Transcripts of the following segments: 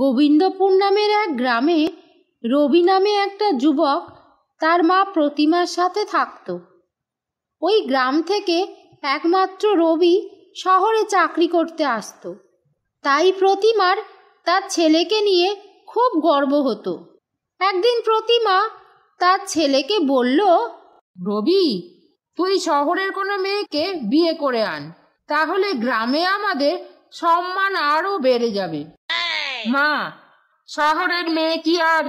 গোবিন্দপুর নামের এক গ্রামে রবি নামে একটা যুবক তার মা প্রতিমার সাথে থাকত ওই গ্রাম থেকে একমাত্র রবি শহরে চাকরি করতে আসত তাই প্রতিমার তার ছেলেকে নিয়ে খুব গর্ব হতো একদিন প্রতিমা তার ছেলেকে বলল রবি তুই শহরের কোনো মেয়েকে বিয়ে করে আন তাহলে গ্রামে আমাদের সম্মান আরও বেড়ে যাবে মা শহরের মেয়ে কি আর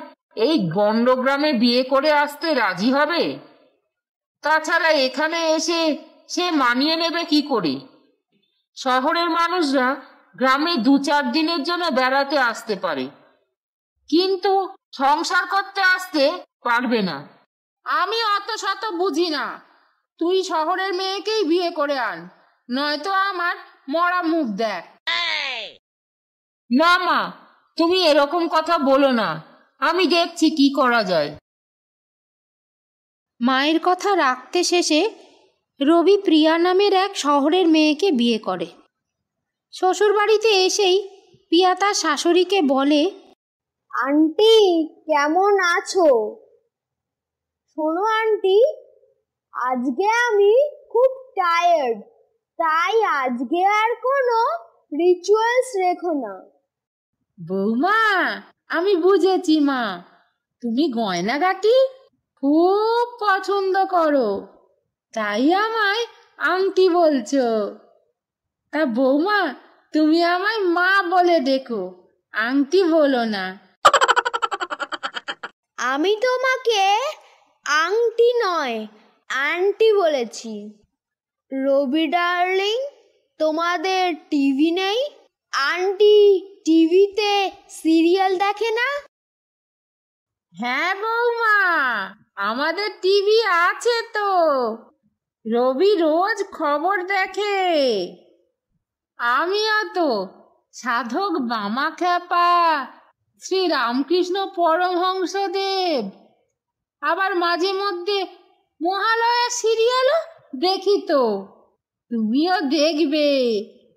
এই বন্ডগ্রামে বিয়ে করে আসতে রাজি হবে তাছাড়া এখানে এসে সে মানিয়ে নেবে কি করে শহরের মানুষরা গ্রামে দু চার দিনের জন্য বেড়াতে আসতে পারে কিন্তু সংসার করতে আসতে পারবে না আমি অত শত বুঝি না তুই শহরের মেয়েকেই বিয়ে করে আন নয়তো আমার মরা মুখ দেখ না মা তুমি এরকম কথা বলো না আমি দেখছি কি করা যায় মায়ের কথা রাখতে শেষে রবি প্রিয়া নামের এক শহরের মেয়েকে বিয়ে করে শ্বশুরবাড়িতে এসেই প্রিয়া তার শাশুড়িকে বলে আন্টি কেমন আছো শোনো আন্টি আজকে আমি খুব টায়ার্ড তাই আজকে আর কোনো রিচুয়ালস রেখো না বৌমা আমি বুঝেছি মা তুমি গয়নাগাটি খুব পছন্দ করো তাই আমায় আংটি বলছো তা বৌমা তুমি আমায় মা বলে দেখো আংটি বলো না আমি তোমাকে আংটি নয় আন্টি বলেছি রবি ডার্লিং তোমাদের টিভি নেই আন্টি টিভিতে সিরিয়াল দেখে না হ্যাঁ বৌমা আমাদের টিভি আছে তো রবি রোজ খবর দেখে আমিও তো সাধক বামা খ্যাপা শ্রী রামকৃষ্ণ পরমহংসদেব আবার মাঝে মধ্যে মহালয়া সিরিয়ালও দেখি তো তুমিও দেখবে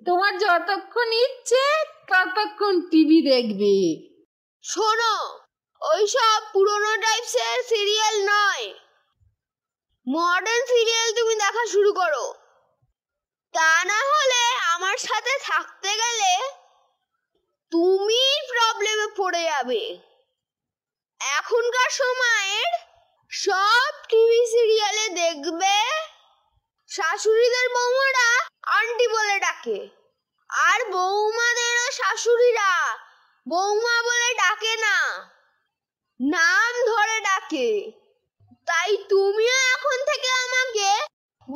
তোমার যতক্ষণ ইচ্ছে ততক্ষণ টিভি দেখবে শোনো ওইসব পুরনো টাইপসের সিরিয়াল নয় মডার্ন সিরিয়াল তুমি দেখা শুরু করো তা না হলে আমার সাথে থাকতে গেলে তুমি প্রবলেমে পড়ে যাবে এখনকার সময়ের সব টিভি সিরিয়ালে দেখবে শাশুড়িদের বৌমারা আন্টি বলে ডাকে আর বৌমাদেরও শাশুড়িরা বৌমা বলে ডাকে না নাম ধরে ডাকে তাই তুমিও এখন থেকে আমাকে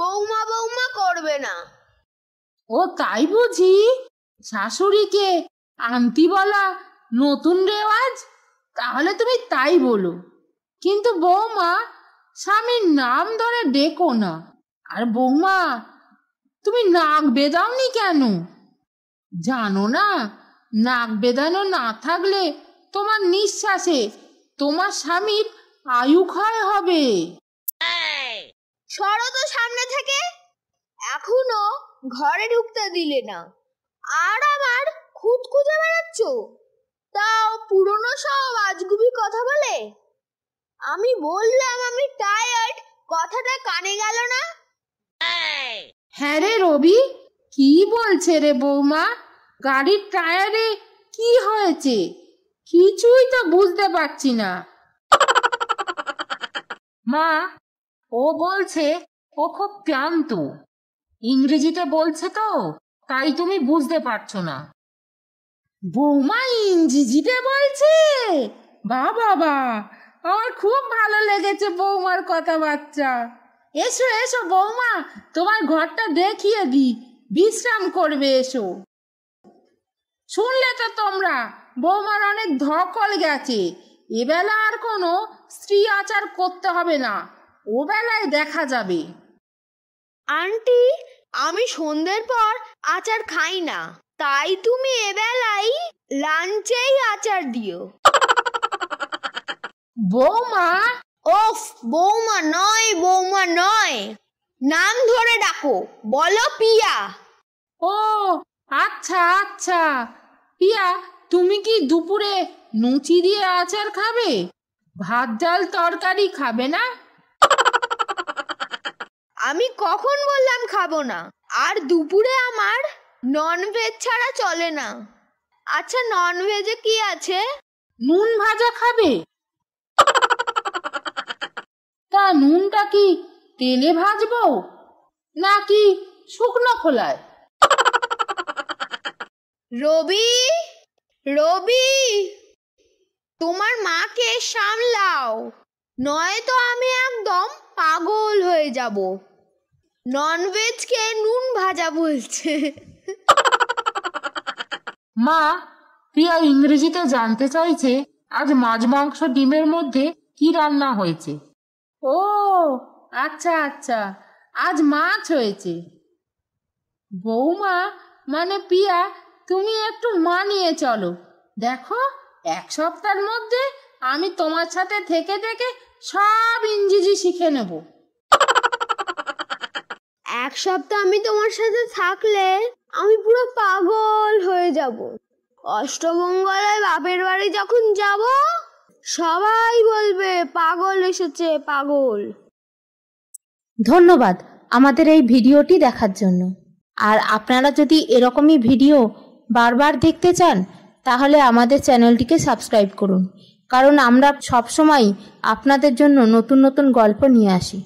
বৌমা বৌমা করবে না ও তাই বুঝি শাশুড়িকে আন্টি বলা নতুন রেওয়াজ তাহলে তুমি তাই বলো কিন্তু বৌমা স্বামীর নাম ধরে ডেকো না আর বৌমা তুমি নাক বেদাওনি কেন জানো না নাক বেদানো না থাকলে তোমার নিঃশ্বাসে তোমার স্বামীর আয়ু ক্ষয় হবে সরো তো সামনে থেকে এখনো ঘরে ঢুকতে দিলে না আর আমার খুঁত খুঁজে বেড়াচ্ছ তাও পুরনো সব আজগুবি কথা বলে আমি বললাম আমি টায়ার্ড কথাটা কানে গেল না হ্যাঁ রে রবি কি বলছে রে বৌমা গাড়ির টায়ারে কি হয়েছে কিছুই তো বুঝতে পারছি না মা ও বলছে ও খুব ক্লান্ত ইংরেজিতে বলছে তো তাই তুমি বুঝতে পারছো না বৌমা ইংরেজিতে বলছে বা বাবা আমার খুব ভালো লেগেছে বৌমার কথাবার্তা এসো এসো বৌমা তোমার ঘরটা দেখিয়ে দি বিশ্রাম করবে এসো শুনলে তো তোমরা বৌমার অনেক ধকল গেছে এবেলা আর কোনো স্ত্রী আচার করতে হবে না ওবেলায় দেখা যাবে আন্টি আমি সন্ধ্যের পর আচার খাই না তাই তুমি এবেলাই লাঞ্চেই আচার দিও বৌমা ওফ বৌমা নয় বৌমা নয় নাম ধরে ডাকো বলো পিয়া ও আচ্ছা আচ্ছা পিয়া তুমি কি দুপুরে নুচি দিয়ে আচার খাবে ভাত ডাল তরকারি খাবে না আমি কখন বললাম খাবো না আর দুপুরে আমার ননভেজ ছাড়া চলে না আচ্ছা ননভেজে কি আছে নুন ভাজা খাবে নুনটা কি তেলে ভাজবো নাকি শুকনো খোলায় রবি রবি তোমার মাকে সামলাও নয় তো আমি একদম পাগল হয়ে যাব ননভেজকে নুন ভাজা বলছে মা প্রিয়া ইংরেজিতে জানতে চাইছে আজ মাছ মাংস ডিমের মধ্যে কি রান্না হয়েছে ও আচ্ছা আচ্ছা আজ মাছ হয়েছে বৌমা মানে পিয়া তুমি একটু মানিয়ে চলো দেখো এক সপ্তাহের মধ্যে আমি তোমার সাথে থেকে থেকে সব ইঞ্জিজি শিখে নেব এক সপ্তাহ আমি তোমার সাথে থাকলে আমি পুরো পাগল হয়ে যাব অষ্টমঙ্গলায় বাপের বাড়ি যখন যাব সবাই বলবে পাগল এসেছে পাগল ধন্যবাদ আমাদের এই ভিডিওটি দেখার জন্য আর আপনারা যদি এরকমই ভিডিও বারবার দেখতে চান তাহলে আমাদের চ্যানেলটিকে সাবস্ক্রাইব করুন কারণ আমরা সবসময় আপনাদের জন্য নতুন নতুন গল্প নিয়ে আসি